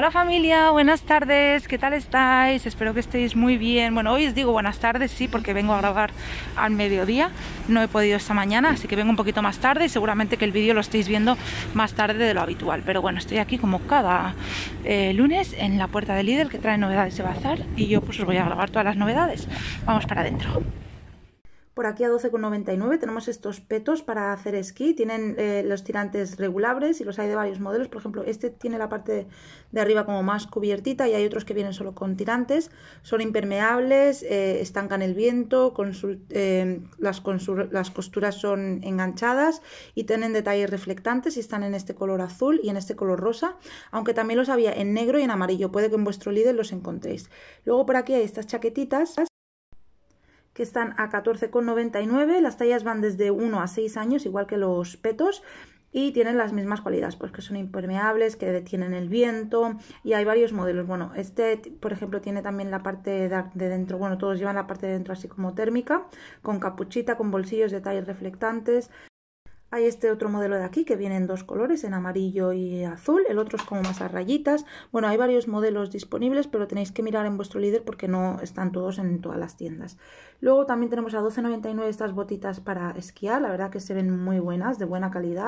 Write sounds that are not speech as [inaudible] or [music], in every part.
Hola familia, buenas tardes, ¿qué tal estáis? Espero que estéis muy bien. Bueno, hoy os digo buenas tardes, sí, porque vengo a grabar al mediodía. No he podido esta mañana, así que vengo un poquito más tarde y seguramente que el vídeo lo estáis viendo más tarde de lo habitual. Pero bueno, estoy aquí como cada eh, lunes en la puerta del Lidl que trae novedades de bazar y yo pues os voy a grabar todas las novedades. Vamos para adentro. Por aquí a 12,99 tenemos estos petos para hacer esquí. Tienen eh, los tirantes regulables y los hay de varios modelos. Por ejemplo, este tiene la parte de arriba como más cubiertita y hay otros que vienen solo con tirantes. Son impermeables, eh, estancan el viento, con eh, las, las costuras son enganchadas y tienen detalles reflectantes y están en este color azul y en este color rosa. Aunque también los había en negro y en amarillo. Puede que en vuestro líder los encontréis. Luego por aquí hay estas chaquetitas que están a 14,99. Las tallas van desde 1 a 6 años, igual que los petos. Y tienen las mismas cualidades, pues que son impermeables, que detienen el viento y hay varios modelos. Bueno, este, por ejemplo, tiene también la parte de dentro, bueno, todos llevan la parte de dentro así como térmica, con capuchita, con bolsillos de tallas reflectantes, hay este otro modelo de aquí que viene en dos colores, en amarillo y azul. El otro es como más a rayitas. Bueno, hay varios modelos disponibles, pero tenéis que mirar en vuestro líder porque no están todos en todas las tiendas. Luego también tenemos a 12.99 estas botitas para esquiar. La verdad que se ven muy buenas, de buena calidad.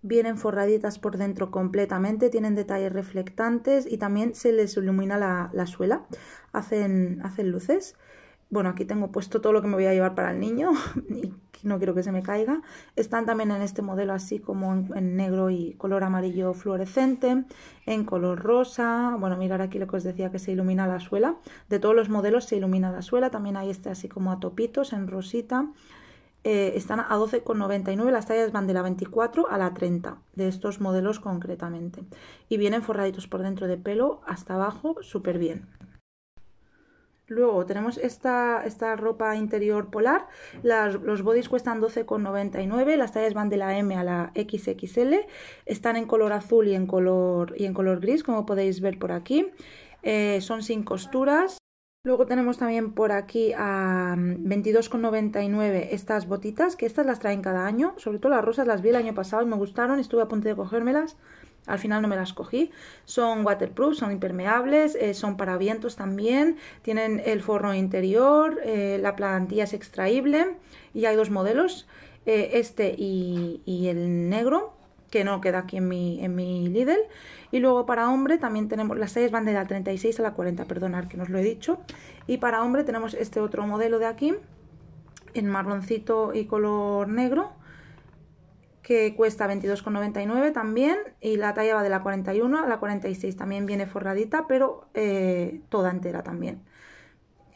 Vienen forraditas por dentro completamente, tienen detalles reflectantes y también se les ilumina la, suela. Hacen, hacen luces bueno, aquí tengo puesto todo lo que me voy a llevar para el niño [laughs] y no quiero que se me caiga. Están también en este modelo así como en, negro y color amarillo fluorescente, en color rosa. Bueno, mirar aquí lo que os decía que se ilumina la suela. De todos los modelos se ilumina la suela. También hay este así como a topitos en rosita. Eh, están a 12,99, las tallas van de la 24 a la 30, de estos modelos concretamente. Y vienen forraditos por dentro de pelo hasta abajo, súper bien. Luego tenemos esta, esta ropa interior polar, los bodys cuestan 12,99, las tallas van de la M a la XXL, están en color azul y en color, y en color gris, como podéis ver por aquí, eh, son sin costuras. Luego tenemos también por aquí a 22,99 estas botitas, que estas las traen cada año, sobre todo las rosas las vi el año pasado y me gustaron, estuve a punto de cogérmelas, al final no me las cogí. Son waterproof, son impermeables, eh, son para vientos también. Tienen el forro interior, eh, la plantilla es extraíble y hay dos modelos, eh, este y, el negro, que no queda aquí en mi, en Lidl. Y luego para hombre también tenemos, las seis van de la 36 a la 40, perdonar que nos lo he dicho. Y para hombre tenemos este otro modelo de aquí, en marroncito y color negro que cuesta 22,99 también y la talla va de la 41 a la 46, también viene forradita, pero eh, toda entera también.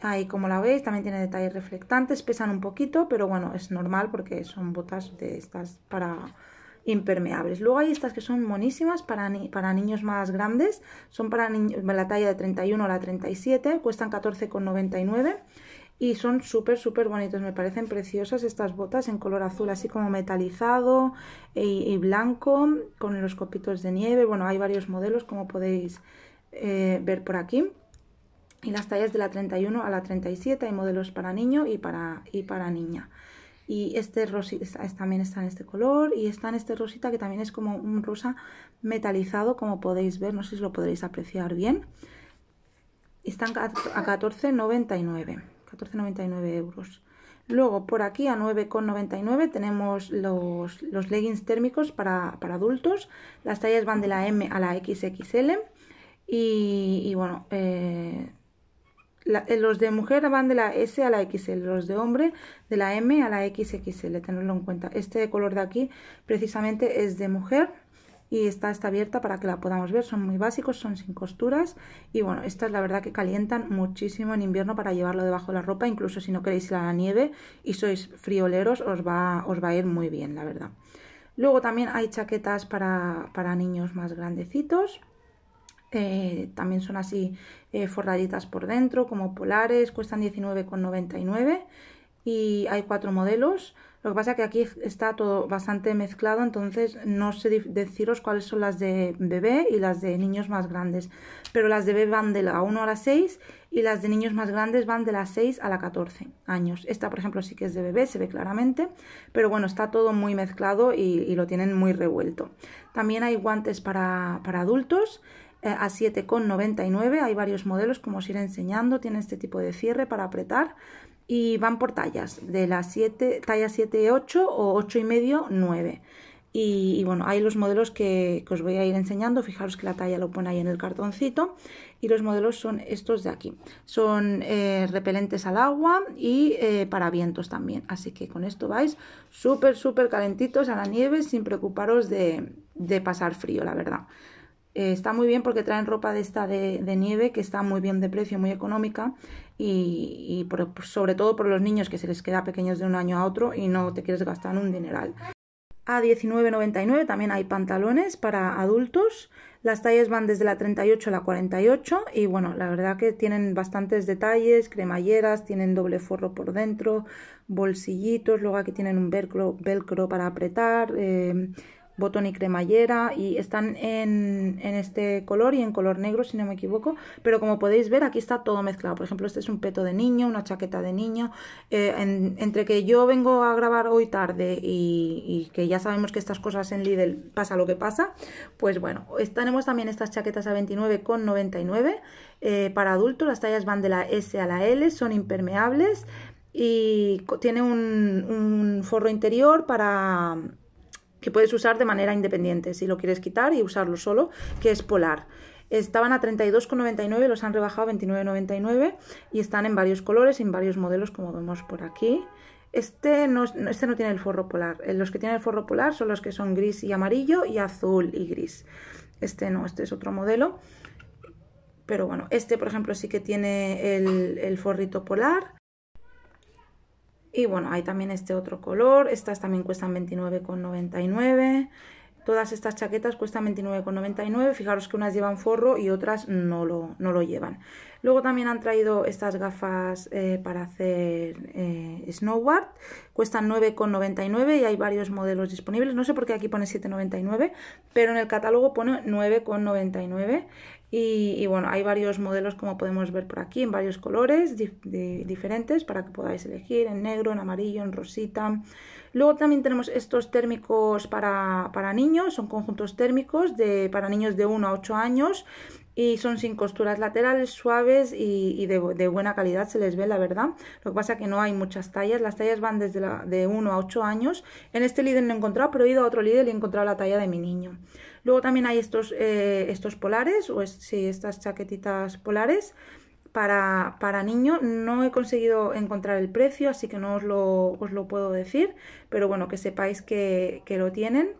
Ahí como la veis, también tiene detalles reflectantes, pesan un poquito, pero bueno, es normal porque son botas de estas para impermeables. Luego hay estas que son monísimas para, para niños más grandes, son para la talla de 31 a la 37, cuestan 14,99 y son súper, súper bonitos. Me parecen preciosas estas botas en color azul, así como metalizado e, y, blanco, con los copitos de nieve. Bueno, hay varios modelos, como podéis eh, ver por aquí. Y las tallas de la 31 a la 37, hay modelos para niño y para, y para niña. Y este rosita también está en este color y está en este rosita que también es como un rosa metalizado, como podéis ver, no sé si lo podréis apreciar bien. Están a 14,99. 14,99 euros. Luego por aquí a 9,99 tenemos los, leggings térmicos para, adultos. Las tallas van de la M a la XXL. Y, bueno, eh, eh, los de mujer van de la S a la XL, los de hombre de la M a la XXL, tenerlo en cuenta. Este color de aquí precisamente es de mujer y esta está abierta para que la podamos ver. Son muy básicos, son sin costuras y bueno, estas la verdad que calientan muchísimo en invierno para llevarlo debajo de la ropa, incluso si no queréis ir a la nieve y sois frioleros os va, os va a ir muy bien, la verdad. Luego también hay chaquetas para, niños más grandecitos. Eh, también son así eh, forraditas por dentro, como polares, cuestan 19,99 y hay cuatro modelos. Lo que pasa es que aquí está todo bastante mezclado, entonces no sé deciros cuáles son las de bebé y las de niños más grandes. Pero las de bebé van de la 1 a la 6 y las de niños más grandes van de la 6 a la 14 años. Esta, por ejemplo, sí que es de bebé, se ve claramente, pero bueno, está todo muy mezclado y, lo tienen muy revuelto. También hay guantes para, para adultos eh, a 7,99. Hay varios modelos, como os iré enseñando. Tiene este tipo de cierre para apretar y van por tallas, de las 7, talla 7, 8 o 8 y medio, 9. Y, bueno, hay los modelos que, os voy a ir enseñando. Fijaros que la talla lo pone ahí en el cartoncito. Y los modelos son estos de aquí. Son eh, repelentes al agua y eh, para vientos también. Así que con esto vais súper, súper calentitos a la nieve sin preocuparos de, de pasar frío, la verdad. Eh, está muy bien porque traen ropa de esta de, nieve que está muy bien de precio, muy económica y, sobre todo por los niños que se les queda pequeños de un año a otro y no te quieres gastar un dineral. A 19,99 también hay pantalones para adultos. Las tallas van desde la 38 a la 48 y bueno, la verdad que tienen bastantes detalles, cremalleras, tienen doble forro por dentro, bolsillitos, luego aquí tienen un velcro, velcro para apretar, eh, botón y cremallera y están en, en, este color y en color negro si no me equivoco pero como podéis ver aquí está todo mezclado por ejemplo este es un peto de niño una chaqueta de niño eh, entre que yo vengo a grabar hoy tarde y, que ya sabemos que estas cosas en Lidl pasa lo que pasa pues bueno tenemos también estas chaquetas a 29,99 eh, para adultos las tallas van de la S a la L son impermeables y tiene un forro interior para puedes usar de manera independiente, si lo quieres quitar y usarlo solo, que es Polar. Estaban a 32,99, los han rebajado a 29,99 y están en varios colores, y en varios modelos, como vemos por aquí. Este no, este no tiene el forro polar. Eh, los que tienen el forro polar son los que son gris y amarillo y azul y gris. Este no, este es otro modelo. Pero bueno, este por ejemplo sí que tiene el, el forrito polar y bueno, hay también este otro color. Estas también cuestan 29,99. Todas estas chaquetas cuestan 29,99. Fijaros que unas llevan forro y otras no lo, no lo llevan. Luego también han traído estas gafas eh, para hacer eh, snowboard. Cuestan 9,99 y hay varios modelos disponibles. No sé por qué aquí pone 7,99, pero en el catálogo pone 9,99. Y, bueno, hay varios modelos como podemos ver por aquí, en varios colores diferentes para que podáis elegir, en negro, en amarillo, en rosita. Luego también tenemos estos térmicos para, para niños, son conjuntos térmicos de, para niños de 1 a 8 años y son sin costuras laterales, suaves y, de, buena calidad se les ve, la verdad. Lo que pasa es que no hay muchas tallas, las tallas van desde la, de 1 a 8 años. En este líder no he encontrado, pero he ido a otro líder y he encontrado la talla de mi niño. Luego también hay estos, eh, estos polares, o es, sí, estas chaquetitas polares para, para niño. No he conseguido encontrar el precio, así que no os lo, lo puedo decir, pero bueno, que sepáis que, que lo tienen.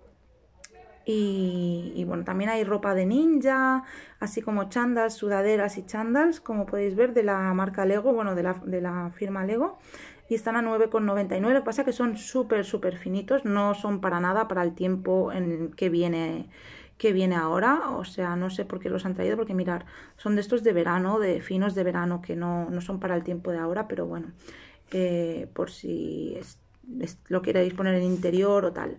Y, bueno, también hay ropa de ninja, así como chandals, sudaderas y chandals, como podéis ver, de la marca Lego, bueno, de la, de la firma Lego y están a 9,99. Lo que pasa es que son súper, súper finitos, no son para nada para el tiempo en que viene que viene ahora, o sea, no sé por qué los han traído, porque mirar, son de estos de verano, de finos de verano, que no, no son para el tiempo de ahora, pero bueno, eh, por si lo queréis poner en interior o tal.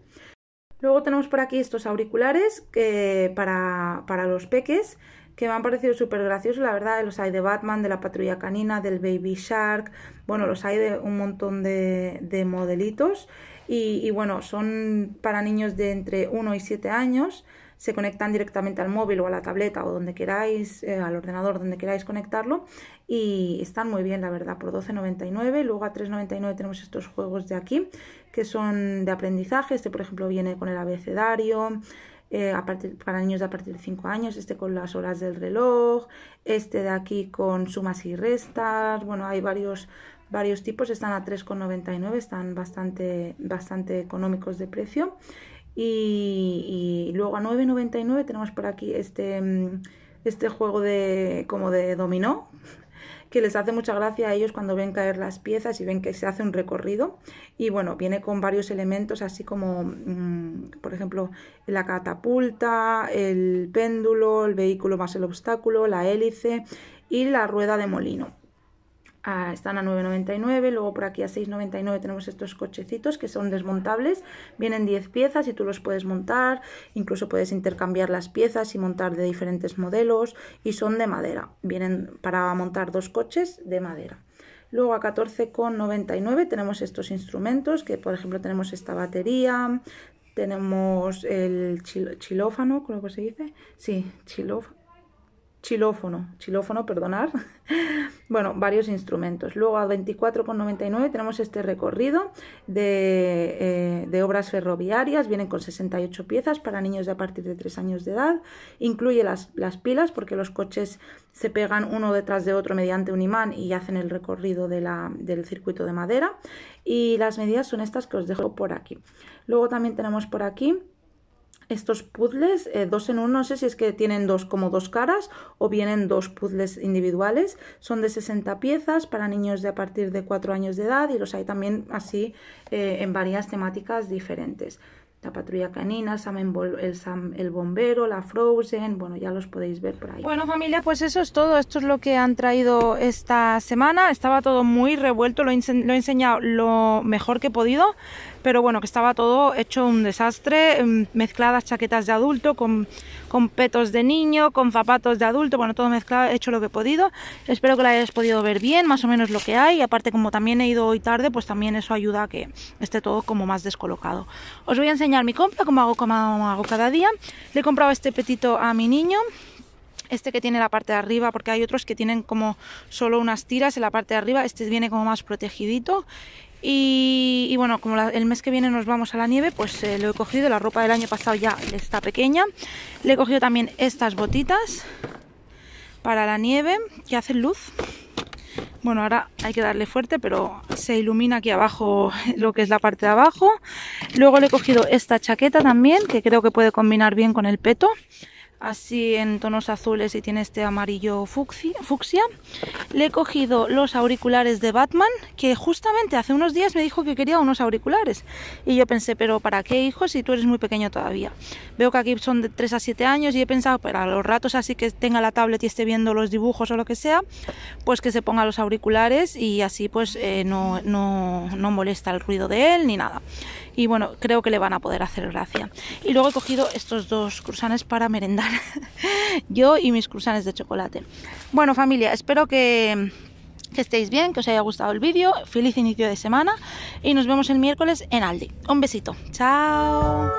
Luego tenemos por aquí estos auriculares que para, para los peques, que me han parecido súper graciosos, la verdad, los hay de Batman, de la patrulla canina, del Baby Shark, bueno, los hay de un montón de, modelitos y, bueno, son para niños de entre 1 y 7 años, se conectan directamente al móvil o a la tableta o donde queráis, eh, al ordenador, donde queráis conectarlo y están muy bien, la verdad, por 12,99, luego a 3,99 tenemos estos juegos de aquí que son de aprendizaje, este por ejemplo viene con el abecedario, eh, para niños de a partir de 5 años, este con las horas del reloj, este de aquí con sumas y restas, bueno, hay varios, varios tipos, están a 3,99, están bastante, bastante económicos de precio. Y, luego a 9,99 tenemos por aquí este, este juego de, como de dominó, que les hace mucha gracia a ellos cuando ven caer las piezas y ven que se hace un recorrido. Y bueno, viene con varios elementos, así como, mm, por ejemplo, la catapulta, el péndulo, el vehículo más el obstáculo, la hélice y la rueda de molino están a 9,99, luego por aquí a 6,99 tenemos estos cochecitos que son desmontables, vienen 10 piezas y tú los puedes montar, incluso puedes intercambiar las piezas y montar de diferentes modelos y son de madera, vienen para montar dos coches de madera. Luego a 14,99 tenemos estos instrumentos, que por ejemplo tenemos esta batería, tenemos el chilófano, creo que se dice, sí, chilófano chilófono, chilófono, perdonar, [laughs] bueno, varios instrumentos. Luego a 24,99 tenemos este recorrido eh, de, obras ferroviarias, vienen con 68 piezas para niños de a partir de 3 años de edad, incluye las, las pilas porque los coches se pegan uno detrás de otro mediante un imán y hacen el recorrido del circuito de madera y las medidas son estas que os dejo por aquí. Luego también tenemos por aquí estos puzzles eh, dos en uno, no sé si es que tienen dos como dos caras o vienen dos puzzles individuales. Son de 60 piezas para niños de a partir de 4 años de edad y los hay también así eh, en varias temáticas diferentes. La patrulla canina, el, el bombero, la Frozen, bueno, ya los podéis ver por ahí. Bueno familia, pues eso es todo, esto es lo que han traído esta semana. Estaba todo muy revuelto, lo lo he enseñado lo mejor que he podido pero bueno, que estaba todo hecho un desastre, em, mezcladas chaquetas de adulto con, con petos de niño, con zapatos de adulto, bueno, todo mezclado, he hecho lo que he podido. Espero que lo hayáis podido ver bien, más o menos lo que hay, y aparte como también he ido hoy tarde, pues también eso ayuda a que esté todo como más descolocado. Os voy a enseñar mi compra, como hago, como hago cada día. Le he comprado este petito a mi niño, este que tiene la parte de arriba, porque hay otros que tienen como solo unas tiras en la parte de arriba, este viene como más protegidito y, bueno, como el mes que viene nos vamos a la nieve, pues eh, lo he cogido. La ropa del año pasado ya está pequeña. Le he cogido también estas botitas para la nieve que hacen luz. Bueno, ahora hay que darle fuerte, pero se ilumina aquí abajo [laughs] lo que es la parte de abajo. Luego le he cogido esta chaqueta también, que creo que puede combinar bien con el peto así en tonos azules y tiene este amarillo fucsia. Le he cogido los auriculares de Batman, que justamente hace unos días me dijo que quería unos auriculares. Y yo pensé, pero ¿para qué hijo si tú eres muy pequeño todavía? Veo que aquí son de 3 a 7 años y he pensado, para los ratos así que tenga la tablet y esté viendo los dibujos o lo que sea, pues que se ponga los auriculares y así pues eh, no, no molesta el ruido de él ni nada y bueno, creo que le van a poder hacer gracia. Y luego he cogido estos dos cruzanes para merendar, [laughs] yo y mis cruzanes de chocolate. Bueno familia, espero que, que estéis bien, que os haya gustado el vídeo, feliz inicio de semana y nos vemos el miércoles en Aldi. Un besito, chao.